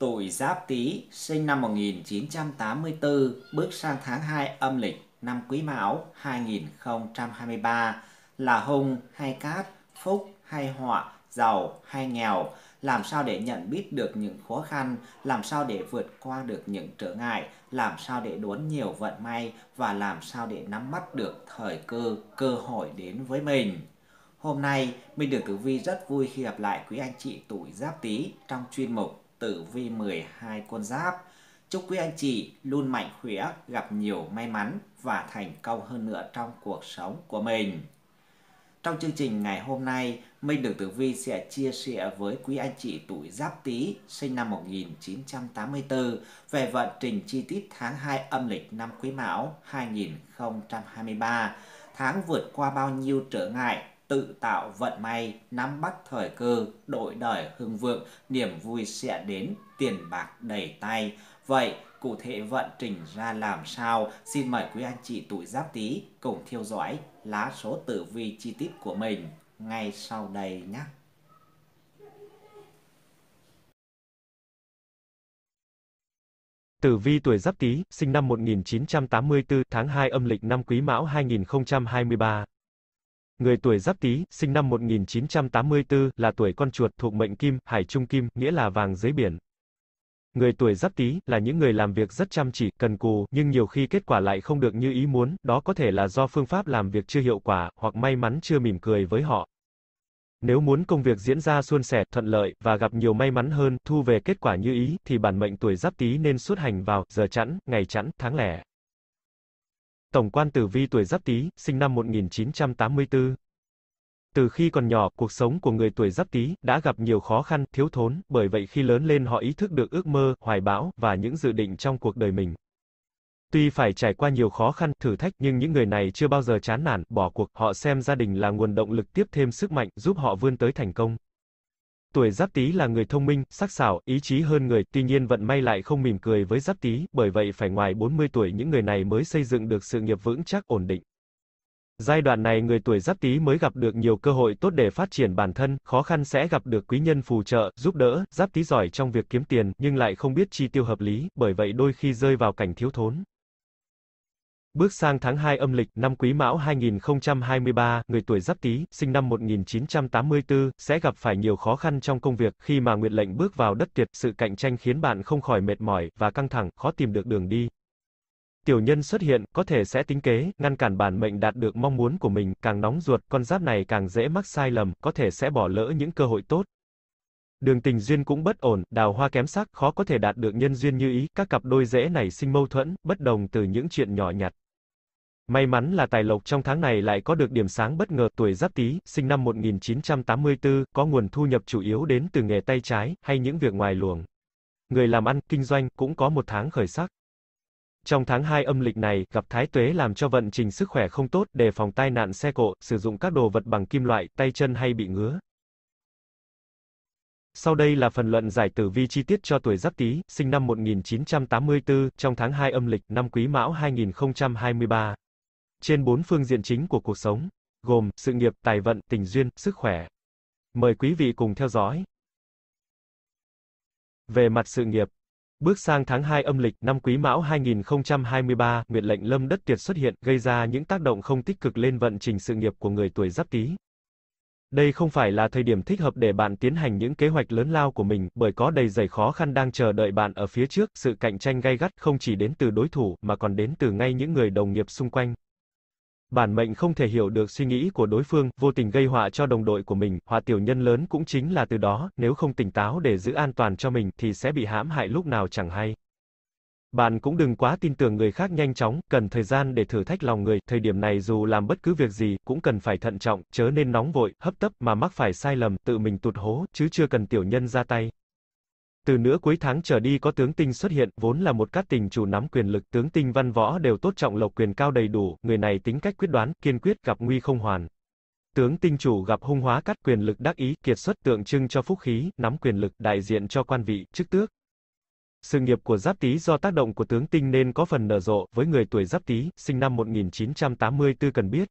Tuổi Giáp Tý, sinh năm 1984, bước sang tháng 2 âm lịch năm Quý Mão 2023 là hung hay cát, phúc hay họa, giàu hay nghèo, làm sao để nhận biết được những khó khăn, làm sao để vượt qua được những trở ngại, làm sao để đốn nhiều vận may và làm sao để nắm bắt được thời cơ, cơ hội đến với mình. Hôm nay, mình được Tử Vi rất vui khi gặp lại quý anh chị tuổi Giáp Tý trong chuyên mục tử vi 12 con giáp. Chúc quý anh chị luôn mạnh khỏe, gặp nhiều may mắn và thành công hơn nữa trong cuộc sống của mình. Trong chương trình ngày hôm nay, Minh Đường Tử Vi sẽ chia sẻ với quý anh chị tuổi Giáp Tý sinh năm 1984 về vận trình chi tiết tháng 2 âm lịch năm Quý Mão 2023. Tháng vượt qua bao nhiêu trở ngại, tự tạo vận may, nắm bắt thời cơ, đổi đời hưng vượng, niềm vui sẽ đến, tiền bạc đầy tay. Vậy cụ thể vận trình ra làm sao? Xin mời quý anh chị tuổi Giáp Tý cùng theo dõi lá số tử vi chi tiết của mình ngay sau đây nhé. Tử vi tuổi Giáp Tý, sinh năm 1984, tháng 2 âm lịch năm Quý Mão 2023. Người tuổi Giáp Tý, sinh năm 1984, là tuổi con chuột thuộc mệnh Kim, Hải Trung Kim, nghĩa là vàng dưới biển. Người tuổi Giáp Tý là những người làm việc rất chăm chỉ, cần cù, nhưng nhiều khi kết quả lại không được như ý muốn, đó có thể là do phương pháp làm việc chưa hiệu quả, hoặc may mắn chưa mỉm cười với họ. Nếu muốn công việc diễn ra suôn sẻ, thuận lợi và gặp nhiều may mắn hơn, thu về kết quả như ý thì bản mệnh tuổi Giáp Tý nên xuất hành vào giờ chẵn, ngày chẵn, tháng lẻ. Tổng quan Tử Vi tuổi Giáp Tý, sinh năm 1984. Từ khi còn nhỏ, cuộc sống của người tuổi Giáp Tý đã gặp nhiều khó khăn, thiếu thốn, bởi vậy khi lớn lên họ ý thức được ước mơ, hoài bão và những dự định trong cuộc đời mình. Tuy phải trải qua nhiều khó khăn, thử thách nhưng những người này chưa bao giờ chán nản, bỏ cuộc, họ xem gia đình là nguồn động lực tiếp thêm sức mạnh, giúp họ vươn tới thành công. Tuổi giáp tý là người thông minh, sắc sảo, ý chí hơn người, tuy nhiên vận may lại không mỉm cười với giáp tý, bởi vậy phải ngoài 40 tuổi những người này mới xây dựng được sự nghiệp vững chắc ổn định. Giai đoạn này người tuổi giáp tý mới gặp được nhiều cơ hội tốt để phát triển bản thân, khó khăn sẽ gặp được quý nhân phù trợ, giúp đỡ, giáp tý giỏi trong việc kiếm tiền, nhưng lại không biết chi tiêu hợp lý, bởi vậy đôi khi rơi vào cảnh thiếu thốn. Bước sang tháng 2 âm lịch, năm Quý Mão 2023, người tuổi Giáp Tý, sinh năm 1984, sẽ gặp phải nhiều khó khăn trong công việc, khi mà nguyện lệnh bước vào đất tuyệt, sự cạnh tranh khiến bạn không khỏi mệt mỏi và căng thẳng, khó tìm được đường đi. Tiểu nhân xuất hiện, có thể sẽ tính kế, ngăn cản bản mệnh đạt được mong muốn của mình, càng nóng ruột, con giáp này càng dễ mắc sai lầm, có thể sẽ bỏ lỡ những cơ hội tốt. Đường tình duyên cũng bất ổn, đào hoa kém sắc, khó có thể đạt được nhân duyên như ý, các cặp đôi dễ nảy sinh mâu thuẫn, bất đồng từ những chuyện nhỏ nhặt. May mắn là tài lộc trong tháng này lại có được điểm sáng bất ngờ, tuổi Giáp Tý, sinh năm 1984, có nguồn thu nhập chủ yếu đến từ nghề tay trái hay những việc ngoài luồng. Người làm ăn, kinh doanh cũng có một tháng khởi sắc. Trong tháng 2 âm lịch này, gặp thái tuế làm cho vận trình sức khỏe không tốt, đề phòng tai nạn xe cộ, sử dụng các đồ vật bằng kim loại, tay chân hay bị ngứa. Sau đây là phần luận giải tử vi chi tiết cho tuổi Giáp Tý, sinh năm 1984, trong tháng 2 âm lịch, năm Quý Mão 2023 trên bốn phương diện chính của cuộc sống, gồm sự nghiệp, tài vận, tình duyên, sức khỏe. Mời quý vị cùng theo dõi. Về mặt sự nghiệp, bước sang tháng 2 âm lịch năm Quý Mão 2023, nguyệt lệnh Lâm đất Tiệt xuất hiện, gây ra những tác động không tích cực lên vận trình sự nghiệp của người tuổi Giáp Tý. Đây không phải là thời điểm thích hợp để bạn tiến hành những kế hoạch lớn lao của mình, bởi có đầy dày khó khăn đang chờ đợi bạn ở phía trước, sự cạnh tranh gay gắt không chỉ đến từ đối thủ mà còn đến từ ngay những người đồng nghiệp xung quanh bản mệnh không thể hiểu được suy nghĩ của đối phương, vô tình gây họa cho đồng đội của mình, họa tiểu nhân lớn cũng chính là từ đó, nếu không tỉnh táo để giữ an toàn cho mình thì sẽ bị hãm hại lúc nào chẳng hay. Bạn cũng đừng quá tin tưởng người khác nhanh chóng, cần thời gian để thử thách lòng người, thời điểm này dù làm bất cứ việc gì, cũng cần phải thận trọng, chớ nên nóng vội, hấp tấp, mà mắc phải sai lầm, tự mình tụt hố, chứ chưa cần tiểu nhân ra tay. Từ nửa cuối tháng trở đi có tướng tinh xuất hiện, vốn là một cát tình chủ nắm quyền lực, tướng tinh văn võ đều tốt trọng lộc quyền cao đầy đủ, người này tính cách quyết đoán, kiên quyết, gặp nguy không hoàn. Tướng tinh chủ gặp hung hóa cát quyền lực đắc ý, kiệt xuất tượng trưng cho phúc khí, nắm quyền lực, đại diện cho quan vị, chức tước. Sự nghiệp của Giáp Tý do tác động của tướng tinh nên có phần nở rộ, với người tuổi Giáp Tý, sinh năm 1984 cần biết.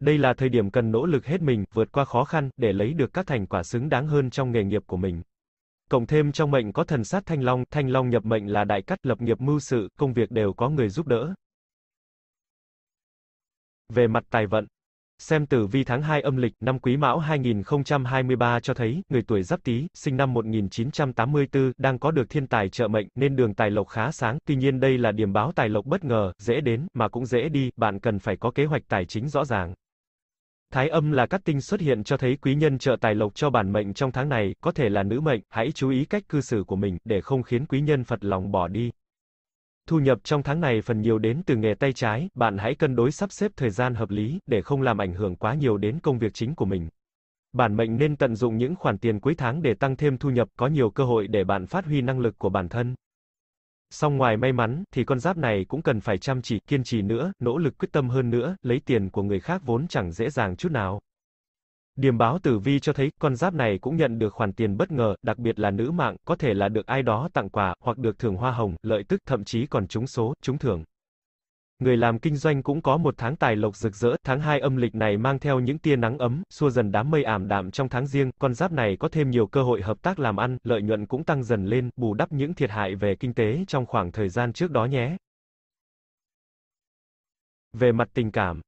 Đây là thời điểm cần nỗ lực hết mình, vượt qua khó khăn, để lấy được các thành quả xứng đáng hơn trong nghề nghiệp của mình. Cộng thêm trong mệnh có thần sát thanh long, thanh long nhập mệnh là đại cắt, lập nghiệp mưu sự, công việc đều có người giúp đỡ. Về mặt tài vận, xem tử vi tháng 2 âm lịch năm Quý Mão 2023 cho thấy, người tuổi Giáp Tý, sinh năm 1984, đang có được thiên tài trợ mệnh nên đường tài lộc khá sáng, tuy nhiên đây là điểm báo tài lộc bất ngờ, dễ đến mà cũng dễ đi, bạn cần phải có kế hoạch tài chính rõ ràng. Thái âm là các tinh xuất hiện cho thấy quý nhân trợ tài lộc cho bản mệnh trong tháng này, có thể là nữ mệnh, hãy chú ý cách cư xử của mình, để không khiến quý nhân phật lòng bỏ đi. Thu nhập trong tháng này phần nhiều đến từ nghề tay trái, bạn hãy cân đối sắp xếp thời gian hợp lý, để không làm ảnh hưởng quá nhiều đến công việc chính của mình. Bản mệnh nên tận dụng những khoản tiền cuối tháng để tăng thêm thu nhập, có nhiều cơ hội để bạn phát huy năng lực của bản thân. Song ngoài may mắn, thì con giáp này cũng cần phải chăm chỉ, kiên trì nữa, nỗ lực quyết tâm hơn nữa, lấy tiền của người khác vốn chẳng dễ dàng chút nào. Điểm báo tử vi cho thấy, con giáp này cũng nhận được khoản tiền bất ngờ, đặc biệt là nữ mạng, có thể là được ai đó tặng quà, hoặc được thưởng hoa hồng, lợi tức, thậm chí còn trúng số, trúng thưởng. Người làm kinh doanh cũng có một tháng tài lộc rực rỡ, tháng 2 âm lịch này mang theo những tia nắng ấm, xua dần đám mây ảm đạm trong tháng riêng, con giáp này có thêm nhiều cơ hội hợp tác làm ăn, lợi nhuận cũng tăng dần lên, bù đắp những thiệt hại về kinh tế trong khoảng thời gian trước đó nhé. Về mặt tình cảm,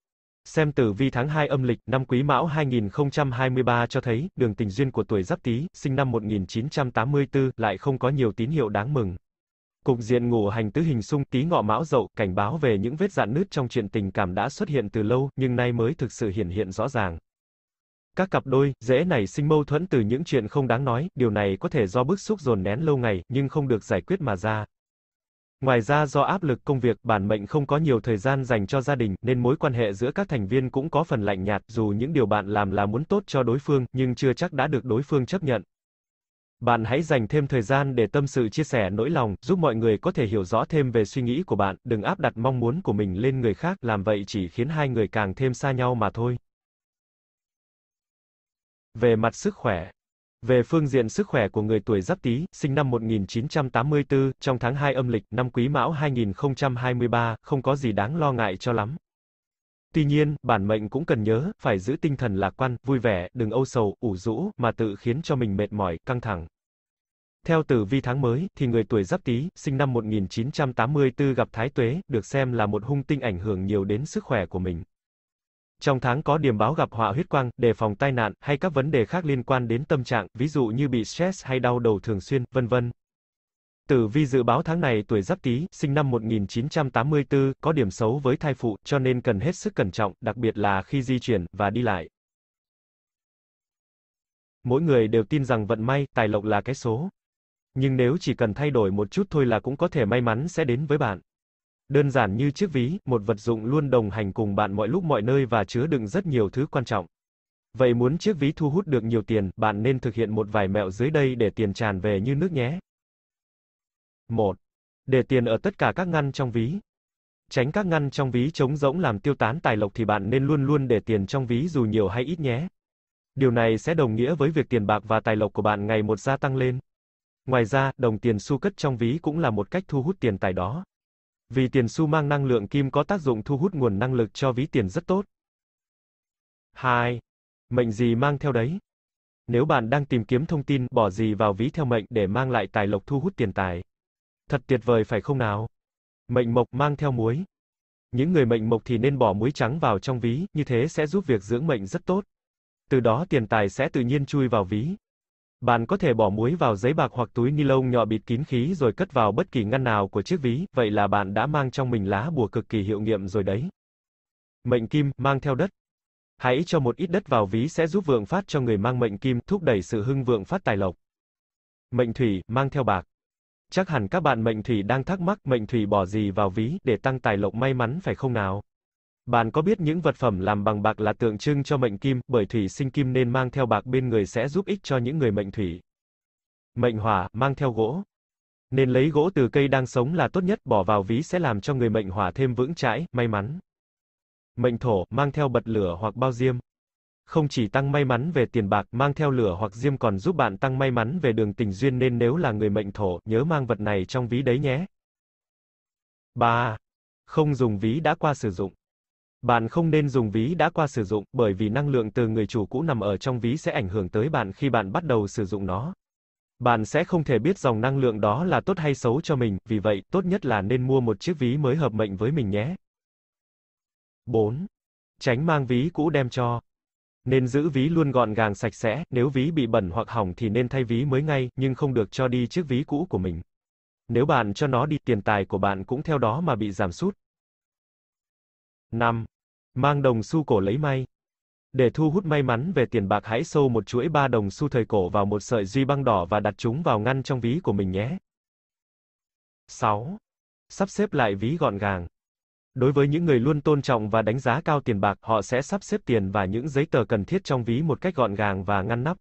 Xem tử vi tháng 2 âm lịch, năm Quý Mão 2023 cho thấy, đường tình duyên của tuổi Giáp Tý, sinh năm 1984, lại không có nhiều tín hiệu đáng mừng. Cục diện ngủ hành tứ hình xung ký ngọ mão dậu cảnh báo về những vết dạn nứt trong chuyện tình cảm đã xuất hiện từ lâu, nhưng nay mới thực sự hiện hiện rõ ràng. Các cặp đôi dễ nảy sinh mâu thuẫn từ những chuyện không đáng nói, điều này có thể do bức xúc dồn nén lâu ngày nhưng không được giải quyết mà ra. Ngoài ra do áp lực công việc, bản mệnh không có nhiều thời gian dành cho gia đình nên mối quan hệ giữa các thành viên cũng có phần lạnh nhạt, dù những điều bạn làm là muốn tốt cho đối phương nhưng chưa chắc đã được đối phương chấp nhận. Bạn hãy dành thêm thời gian để tâm sự chia sẻ nỗi lòng, giúp mọi người có thể hiểu rõ thêm về suy nghĩ của bạn, đừng áp đặt mong muốn của mình lên người khác, làm vậy chỉ khiến hai người càng thêm xa nhau mà thôi. Về mặt sức khỏe về phương diện sức khỏe của người tuổi Giáp Tý, sinh năm 1984, trong tháng 2 âm lịch, năm Quý Mão 2023, không có gì đáng lo ngại cho lắm. Tuy nhiên, bản mệnh cũng cần nhớ, phải giữ tinh thần lạc quan, vui vẻ, đừng âu sầu, ủ rũ, mà tự khiến cho mình mệt mỏi, căng thẳng. Theo tử vi tháng mới, thì người tuổi Giáp Tý, sinh năm 1984 gặp Thái Tuế, được xem là một hung tinh ảnh hưởng nhiều đến sức khỏe của mình. Trong tháng có điểm báo gặp họa huyết quang, đề phòng tai nạn, hay các vấn đề khác liên quan đến tâm trạng, ví dụ như bị stress hay đau đầu thường xuyên, vân vân. Tử vi dự báo tháng này tuổi Giáp Tý, sinh năm 1984, có điểm xấu với thai phụ, cho nên cần hết sức cẩn trọng, đặc biệt là khi di chuyển và đi lại. Mỗi người đều tin rằng vận may, tài lộc là cái số. Nhưng nếu chỉ cần thay đổi một chút thôi là cũng có thể may mắn sẽ đến với bạn. Đơn giản như chiếc ví, một vật dụng luôn đồng hành cùng bạn mọi lúc mọi nơi và chứa đựng rất nhiều thứ quan trọng. Vậy muốn chiếc ví thu hút được nhiều tiền, bạn nên thực hiện một vài mẹo dưới đây để tiền tràn về như nước nhé. 1. Để tiền ở tất cả các ngăn trong ví. Tránh các ngăn trong ví trống rỗng làm tiêu tán tài lộc thì bạn nên luôn luôn để tiền trong ví dù nhiều hay ít nhé. Điều này sẽ đồng nghĩa với việc tiền bạc và tài lộc của bạn ngày một gia tăng lên. Ngoài ra, đồng tiền xu cất trong ví cũng là một cách thu hút tiền tài đó. Vì tiền xu mang năng lượng kim có tác dụng thu hút nguồn năng lực cho ví tiền rất tốt. 2. Mệnh gì mang theo đấy? Nếu bạn đang tìm kiếm thông tin, bỏ gì vào ví theo mệnh để mang lại tài lộc thu hút tiền tài. Thật tuyệt vời phải không nào? Mệnh mộc mang theo muối. Những người mệnh mộc thì nên bỏ muối trắng vào trong ví, như thế sẽ giúp việc dưỡng mệnh rất tốt. Từ đó tiền tài sẽ tự nhiên chui vào ví. Bạn có thể bỏ muối vào giấy bạc hoặc túi ni lông nhỏ bịt kín khí rồi cất vào bất kỳ ngăn nào của chiếc ví, vậy là bạn đã mang trong mình lá bùa cực kỳ hiệu nghiệm rồi đấy. Mệnh kim, mang theo đất. Hãy cho một ít đất vào ví sẽ giúp vượng phát cho người mang mệnh kim, thúc đẩy sự hưng vượng phát tài lộc. Mệnh thủy, mang theo bạc. Chắc hẳn các bạn mệnh thủy đang thắc mắc mệnh thủy bỏ gì vào ví để tăng tài lộc may mắn phải không nào? Bạn có biết những vật phẩm làm bằng bạc là tượng trưng cho mệnh kim, bởi thủy sinh kim nên mang theo bạc bên người sẽ giúp ích cho những người mệnh thủy. Mệnh hỏa, mang theo gỗ. Nên lấy gỗ từ cây đang sống là tốt nhất, bỏ vào ví sẽ làm cho người mệnh hỏa thêm vững chãi, may mắn. Mệnh thổ, mang theo bật lửa hoặc bao diêm không chỉ tăng may mắn về tiền bạc, mang theo lửa hoặc diêm còn giúp bạn tăng may mắn về đường tình duyên nên nếu là người mệnh thổ, nhớ mang vật này trong ví đấy nhé. 3. Không dùng ví đã qua sử dụng. Bạn không nên dùng ví đã qua sử dụng, bởi vì năng lượng từ người chủ cũ nằm ở trong ví sẽ ảnh hưởng tới bạn khi bạn bắt đầu sử dụng nó. Bạn sẽ không thể biết dòng năng lượng đó là tốt hay xấu cho mình, vì vậy, tốt nhất là nên mua một chiếc ví mới hợp mệnh với mình nhé. 4. Tránh mang ví cũ đem cho. Nên giữ ví luôn gọn gàng sạch sẽ, nếu ví bị bẩn hoặc hỏng thì nên thay ví mới ngay, nhưng không được cho đi chiếc ví cũ của mình. Nếu bạn cho nó đi, tiền tài của bạn cũng theo đó mà bị giảm sút. 5. Mang đồng xu cổ lấy may. Để thu hút may mắn về tiền bạc hãy sâu một chuỗi ba đồng xu thời cổ vào một sợi duy băng đỏ và đặt chúng vào ngăn trong ví của mình nhé. 6. Sắp xếp lại ví gọn gàng. Đối với những người luôn tôn trọng và đánh giá cao tiền bạc, họ sẽ sắp xếp tiền và những giấy tờ cần thiết trong ví một cách gọn gàng và ngăn nắp.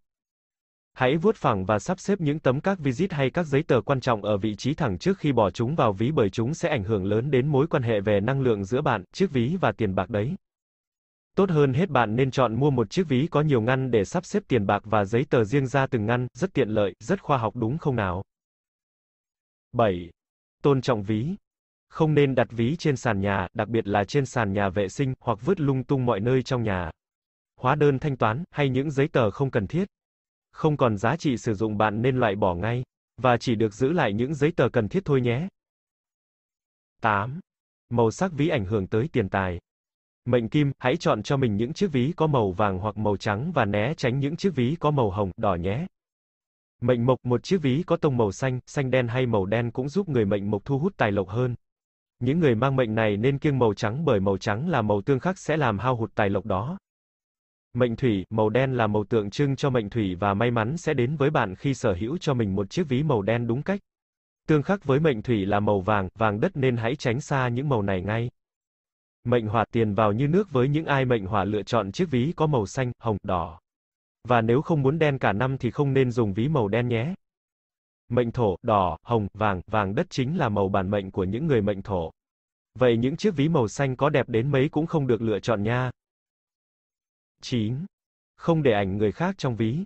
Hãy vuốt phẳng và sắp xếp những tấm các visit hay các giấy tờ quan trọng ở vị trí thẳng trước khi bỏ chúng vào ví bởi chúng sẽ ảnh hưởng lớn đến mối quan hệ về năng lượng giữa bạn, chiếc ví và tiền bạc đấy. Tốt hơn hết bạn nên chọn mua một chiếc ví có nhiều ngăn để sắp xếp tiền bạc và giấy tờ riêng ra từng ngăn, rất tiện lợi, rất khoa học đúng không nào? 7. Tôn trọng ví không nên đặt ví trên sàn nhà, đặc biệt là trên sàn nhà vệ sinh, hoặc vứt lung tung mọi nơi trong nhà. Hóa đơn thanh toán, hay những giấy tờ không cần thiết. Không còn giá trị sử dụng bạn nên loại bỏ ngay, và chỉ được giữ lại những giấy tờ cần thiết thôi nhé. 8. Màu sắc ví ảnh hưởng tới tiền tài. Mệnh kim, hãy chọn cho mình những chiếc ví có màu vàng hoặc màu trắng và né tránh những chiếc ví có màu hồng, đỏ nhé. Mệnh mộc, một chiếc ví có tông màu xanh, xanh đen hay màu đen cũng giúp người mệnh mộc thu hút tài lộc hơn. Những người mang mệnh này nên kiêng màu trắng bởi màu trắng là màu tương khắc sẽ làm hao hụt tài lộc đó. Mệnh thủy, màu đen là màu tượng trưng cho mệnh thủy và may mắn sẽ đến với bạn khi sở hữu cho mình một chiếc ví màu đen đúng cách. Tương khắc với mệnh thủy là màu vàng, vàng đất nên hãy tránh xa những màu này ngay. Mệnh hỏa tiền vào như nước với những ai mệnh hỏa lựa chọn chiếc ví có màu xanh, hồng, đỏ. Và nếu không muốn đen cả năm thì không nên dùng ví màu đen nhé. Mệnh thổ, đỏ, hồng, vàng, vàng đất chính là màu bản mệnh của những người mệnh thổ. Vậy những chiếc ví màu xanh có đẹp đến mấy cũng không được lựa chọn nha. 9. Không để ảnh người khác trong ví.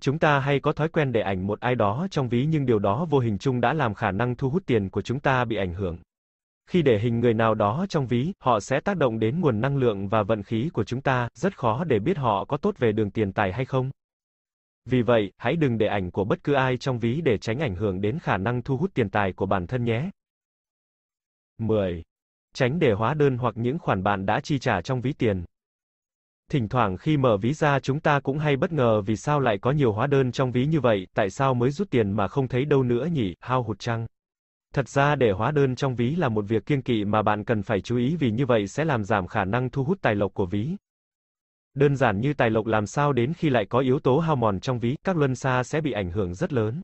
Chúng ta hay có thói quen để ảnh một ai đó trong ví nhưng điều đó vô hình chung đã làm khả năng thu hút tiền của chúng ta bị ảnh hưởng. Khi để hình người nào đó trong ví, họ sẽ tác động đến nguồn năng lượng và vận khí của chúng ta, rất khó để biết họ có tốt về đường tiền tài hay không. Vì vậy, hãy đừng để ảnh của bất cứ ai trong ví để tránh ảnh hưởng đến khả năng thu hút tiền tài của bản thân nhé. 10. Tránh để hóa đơn hoặc những khoản bạn đã chi trả trong ví tiền. Thỉnh thoảng khi mở ví ra chúng ta cũng hay bất ngờ vì sao lại có nhiều hóa đơn trong ví như vậy, tại sao mới rút tiền mà không thấy đâu nữa nhỉ, hao hụt chăng? Thật ra để hóa đơn trong ví là một việc kiêng kỵ mà bạn cần phải chú ý vì như vậy sẽ làm giảm khả năng thu hút tài lộc của ví. Đơn giản như tài lộc làm sao đến khi lại có yếu tố hao mòn trong ví, các luân xa sẽ bị ảnh hưởng rất lớn.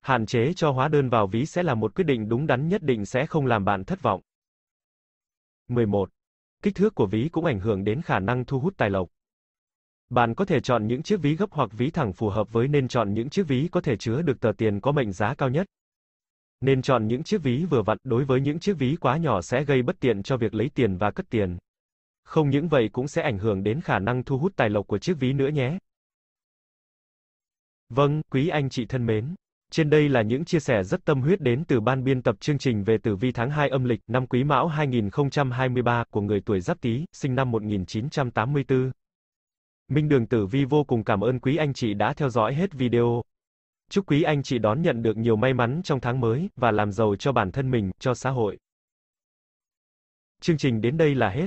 Hạn chế cho hóa đơn vào ví sẽ là một quyết định đúng đắn nhất định sẽ không làm bạn thất vọng. 11. Kích thước của ví cũng ảnh hưởng đến khả năng thu hút tài lộc. Bạn có thể chọn những chiếc ví gấp hoặc ví thẳng phù hợp với nên chọn những chiếc ví có thể chứa được tờ tiền có mệnh giá cao nhất. Nên chọn những chiếc ví vừa vặn, đối với những chiếc ví quá nhỏ sẽ gây bất tiện cho việc lấy tiền và cất tiền. Không những vậy cũng sẽ ảnh hưởng đến khả năng thu hút tài lộc của chiếc ví nữa nhé. Vâng, quý anh chị thân mến. Trên đây là những chia sẻ rất tâm huyết đến từ ban biên tập chương trình về tử vi tháng 2 âm lịch năm Quý Mão 2023 của người tuổi Giáp Tý, sinh năm 1984. Minh Đường Tử Vi vô cùng cảm ơn quý anh chị đã theo dõi hết video. Chúc quý anh chị đón nhận được nhiều may mắn trong tháng mới và làm giàu cho bản thân mình, cho xã hội. Chương trình đến đây là hết.